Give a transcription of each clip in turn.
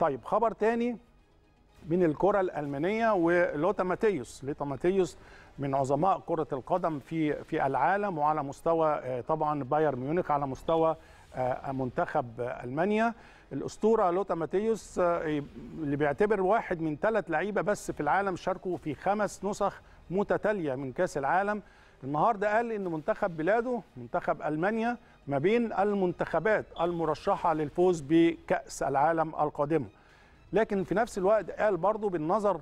طيب خبر تاني من الكرة الألمانية ولوتا ماتيوس لوتا ماتيوس من عظماء كرة القدم في في العالم وعلى مستوى آه، طبعا بايرن ميونخ على مستوى آه، منتخب ألمانيا الأسطورة لوتا ماتيوس آه، اللي بيعتبر واحد من ثلاث لعيبة بس في العالم شاركوا في خمس نسخ متتالية من كأس العالم النهارده قال ان منتخب بلاده منتخب المانيا ما بين المنتخبات المرشحه للفوز بكاس العالم القادمه لكن في نفس الوقت قال برضه بالنظر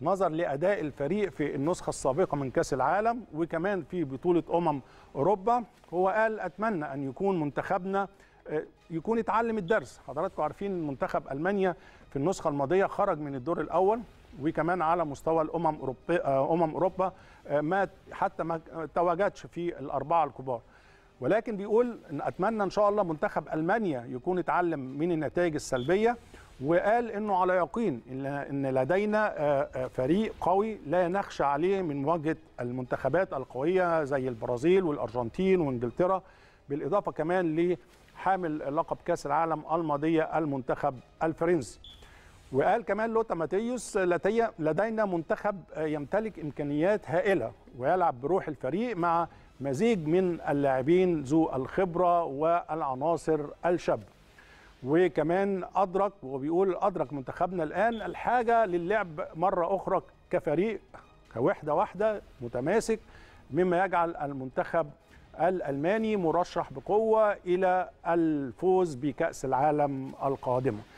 نظر لاداء الفريق في النسخه السابقه من كاس العالم وكمان في بطوله امم اوروبا هو قال اتمنى ان يكون منتخبنا آه، يكون اتعلم الدرس حضراتكم عارفين منتخب المانيا في النسخه الماضيه خرج من الدور الاول وكمان على مستوى الامم اوروبا آه، امم اوروبا آه، ما حتى ما تواجدش في الاربعه الكبار ولكن بيقول إن اتمنى ان شاء الله منتخب المانيا يكون اتعلم من النتائج السلبيه وقال انه على يقين ان لدينا فريق قوي لا نخشى عليه من مواجهه المنتخبات القويه زي البرازيل والارجنتين وانجلترا بالاضافه كمان لحامل لقب كاس العالم الماضيه المنتخب الفرنسي وقال كمان لوتا ماتيوس لدينا منتخب يمتلك امكانيات هائله ويلعب بروح الفريق مع مزيج من اللاعبين ذو الخبره والعناصر الشابه وكمان ادرك وبيقول ادرك منتخبنا الان الحاجه للعب مره اخرى كفريق كوحده واحده متماسك مما يجعل المنتخب الألماني مرشح بقوة إلى الفوز بكأس العالم القادمة